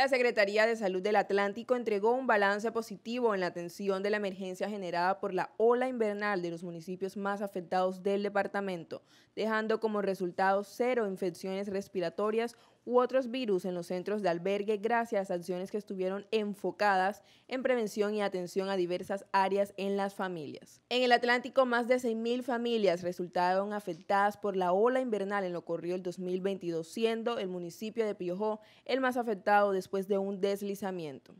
La Secretaría de Salud del Atlántico entregó un balance positivo en la atención de la emergencia generada por la ola invernal de los municipios más afectados del departamento, dejando como resultado cero infecciones respiratorias, u otros virus en los centros de albergue gracias a acciones que estuvieron enfocadas en prevención y atención a diversas áreas en las familias. En el Atlántico, más de 6.000 familias resultaron afectadas por la ola invernal en lo corrido el 2022, siendo el municipio de Piojó el más afectado después de un deslizamiento.